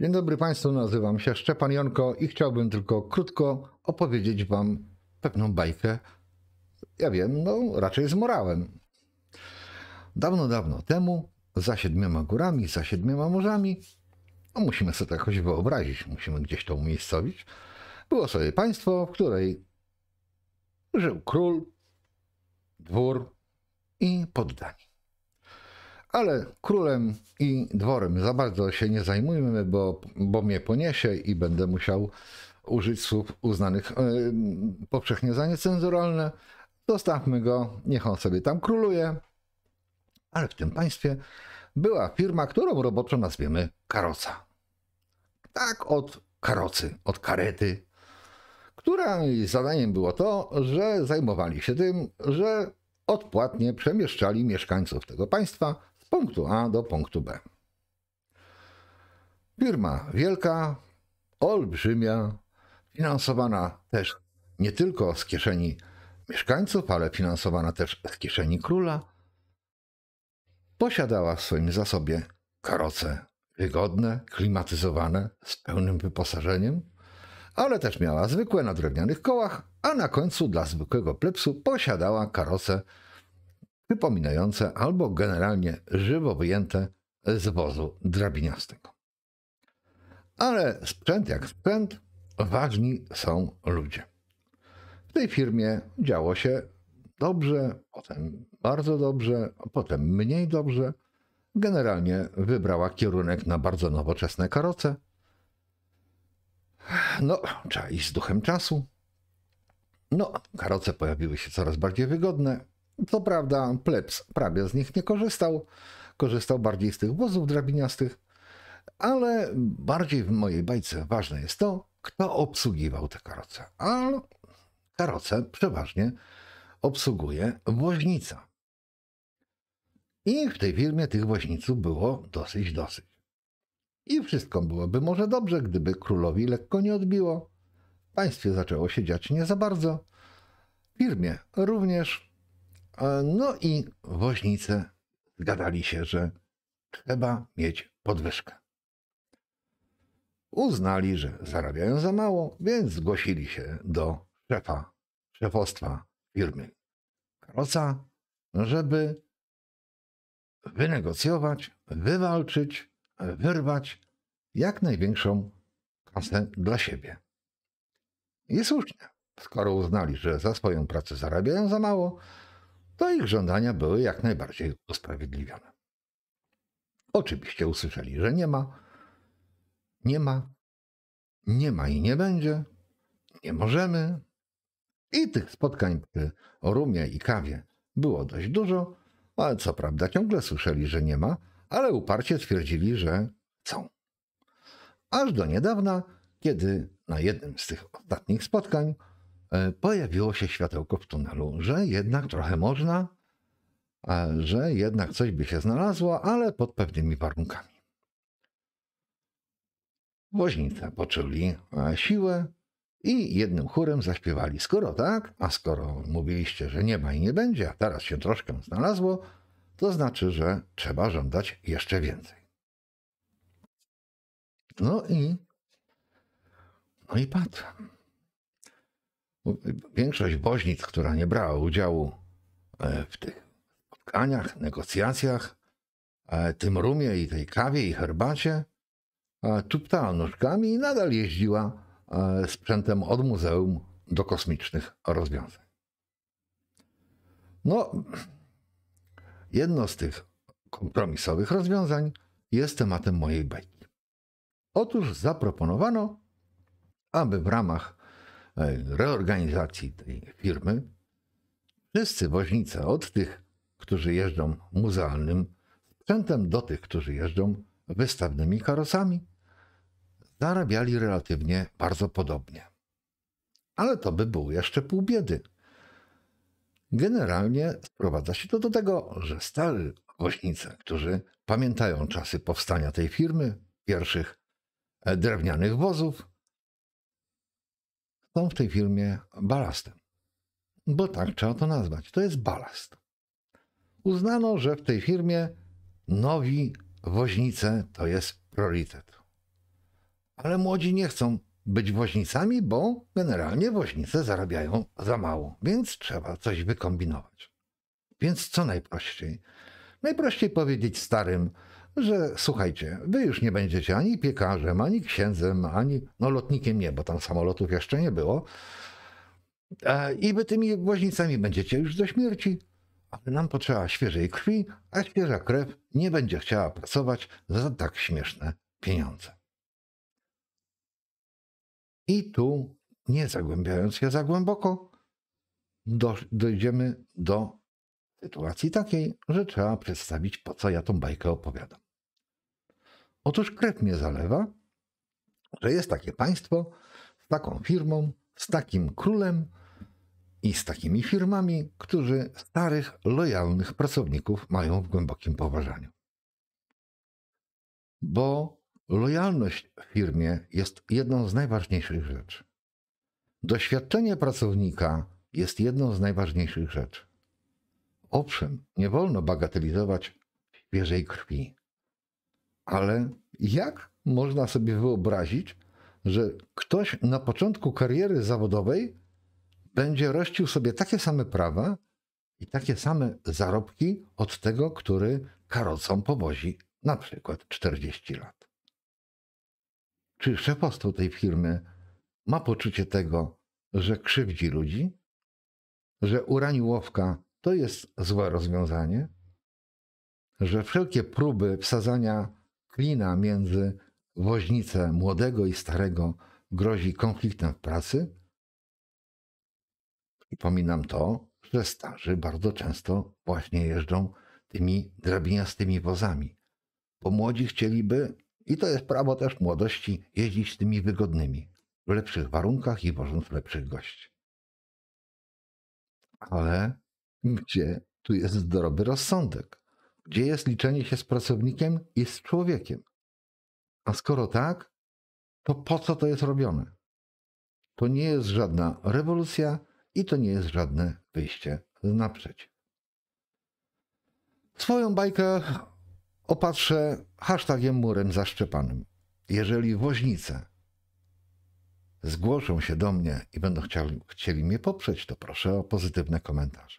Dzień dobry Państwu, nazywam się Szczepan Jonko i chciałbym tylko krótko opowiedzieć Wam pewną bajkę. Ja wiem, no raczej z morałem. Dawno, dawno temu, za siedmioma górami, za siedmioma morzami, no musimy sobie to jakoś wyobrazić, musimy gdzieś to umiejscowić, było sobie państwo, w której żył król, dwór i poddani ale królem i dworem za bardzo się nie zajmujmy, bo, bo mnie poniesie i będę musiał użyć słów uznanych yy, powszechnie za niecenzuralne. Dostawmy go, niech on sobie tam króluje. Ale w tym państwie była firma, którą roboczo nazwiemy Karoca. Tak od karocy, od karety, która zadaniem było to, że zajmowali się tym, że odpłatnie przemieszczali mieszkańców tego państwa punktu A do punktu B. Firma wielka, olbrzymia, finansowana też nie tylko z kieszeni mieszkańców, ale finansowana też z kieszeni króla, posiadała w swoim zasobie karoce wygodne, klimatyzowane, z pełnym wyposażeniem, ale też miała zwykłe na drewnianych kołach, a na końcu dla zwykłego plepsu posiadała karoce przypominające albo generalnie żywo wyjęte z wozu drabiniastego. Ale sprzęt jak sprzęt, ważni są ludzie. W tej firmie działo się dobrze, potem bardzo dobrze, potem mniej dobrze. Generalnie wybrała kierunek na bardzo nowoczesne karoce. No, trzeba iść z duchem czasu. No, karoce pojawiły się coraz bardziej wygodne, co prawda plebs prawie z nich nie korzystał, korzystał bardziej z tych wozów drabiniastych, ale bardziej w mojej bajce ważne jest to, kto obsługiwał te karoce. A karoce przeważnie obsługuje woźnica. I w tej firmie tych woźniców było dosyć, dosyć. I wszystko byłoby może dobrze, gdyby królowi lekko nie odbiło. państwie zaczęło się dziać nie za bardzo. W firmie również E, no i woźnicy zgadali się, że trzeba mieć podwyżkę. Uznali, że zarabiają za mało, więc zgłosili się do szefa, szefostwa firmy Karoca, żeby wynegocjować, wywalczyć, wyrwać jak największą kasę dla siebie. I słusznie, skoro uznali, że za swoją pracę zarabiają za mało, to ich żądania były jak najbardziej usprawiedliwione. Oczywiście usłyszeli, że nie ma, nie ma, nie ma i nie będzie, nie możemy. I tych spotkań przy rumie i kawie było dość dużo, ale co prawda ciągle słyszeli, że nie ma, ale uparcie twierdzili, że są. Aż do niedawna, kiedy na jednym z tych ostatnich spotkań E, pojawiło się światełko w tunelu, że jednak trochę można, że jednak coś by się znalazło, ale pod pewnymi warunkami. Woźnice poczuli e, siłę i jednym chórem zaśpiewali: Skoro tak, a skoro mówiliście, że nie ma i nie będzie, a teraz się troszkę znalazło, to znaczy, że trzeba żądać jeszcze więcej. No i. No i patrzę. Większość woźnic, która nie brała udziału e, w tych spotkaniach, negocjacjach, e, tym rumie i tej kawie i herbacie, e, tuptała nóżkami i nadal jeździła sprzętem od muzeum do kosmicznych rozwiązań. No, jedno z tych kompromisowych rozwiązań jest tematem mojej bajki. Otóż zaproponowano, aby w ramach E, reorganizacji tej firmy, wszyscy woźnicy, od tych, którzy jeżdżą muzealnym sprzętem, do tych, którzy jeżdżą wystawnymi karosami, zarabiali relatywnie bardzo podobnie. Ale to by było jeszcze pół biedy. Generalnie sprowadza się to do tego, że stary woźnicy, którzy pamiętają czasy powstania tej firmy, pierwszych e, drewnianych wozów, są w tej firmie balastem. Bo tak trzeba to nazwać. To jest balast. Uznano, że w tej firmie nowi woźnice to jest priorytet. Ale młodzi nie chcą być woźnicami, bo generalnie woźnice zarabiają za mało, więc trzeba coś wykombinować. Więc co najprościej? Najprościej powiedzieć starym, że słuchajcie, wy już nie będziecie ani piekarzem, ani księdzem, ani no lotnikiem nie, bo tam samolotów jeszcze nie było. E, I wy tymi woźnicami będziecie już do śmierci, ale nam potrzeba świeżej krwi, a świeża krew nie będzie chciała pracować za tak śmieszne pieniądze. I tu, nie zagłębiając się za głęboko, dojdziemy do sytuacji takiej, że trzeba przedstawić, po co ja tą bajkę opowiadam. Otóż krew mnie zalewa, że jest takie państwo z taką firmą, z takim królem i z takimi firmami, którzy starych, lojalnych pracowników mają w głębokim poważaniu. Bo lojalność w firmie jest jedną z najważniejszych rzeczy. Doświadczenie pracownika jest jedną z najważniejszych rzeczy. Owszem, nie wolno bagatelizować świeżej krwi, ale jak można sobie wyobrazić, że ktoś na początku kariery zawodowej będzie rościł sobie takie same prawa i takie same zarobki od tego, który karocą powozi na przykład 40 lat. Czy szefostwo tej firmy ma poczucie tego, że krzywdzi ludzi? Że uraniłowka to jest złe rozwiązanie? Że wszelkie próby wsadzania klina między woźnicę młodego i starego grozi konfliktem w pracy? Przypominam to, że starzy bardzo często właśnie jeżdżą tymi drabiniastymi wozami, bo młodzi chcieliby, i to jest prawo też młodości, jeździć tymi wygodnymi, w lepszych warunkach i wożąc lepszych gości. Ale gdzie tu jest zdrowy rozsądek? gdzie jest liczenie się z pracownikiem i z człowiekiem. A skoro tak, to po co to jest robione? To nie jest żadna rewolucja i to nie jest żadne wyjście z naprzeć. Swoją bajkę opatrzę hashtagiem murem zaszczepanym. Jeżeli woźnice zgłoszą się do mnie i będą chcieli, chcieli mnie poprzeć, to proszę o pozytywne komentarze.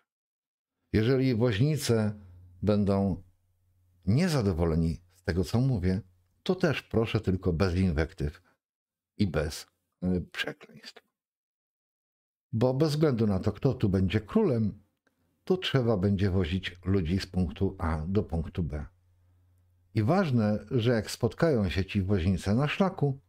Jeżeli woźnice będą niezadowoleni z tego, co mówię, to też proszę tylko bez inwektyw i bez y, przekleństw. Bo bez względu na to, kto tu będzie królem, to trzeba będzie wozić ludzi z punktu A do punktu B. I ważne, że jak spotkają się ci woźnice na szlaku,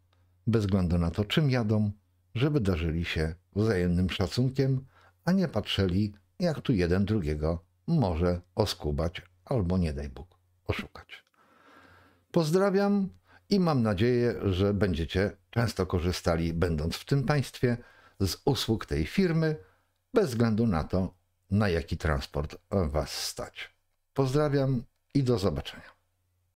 bez względu na to, czym jadą, żeby darzyli się wzajemnym szacunkiem, a nie patrzyli, jak tu jeden drugiego może oskubać albo nie daj Bóg oszukać. Pozdrawiam i mam nadzieję, że będziecie często korzystali, będąc w tym państwie, z usług tej firmy, bez względu na to, na jaki transport Was stać. Pozdrawiam i do zobaczenia.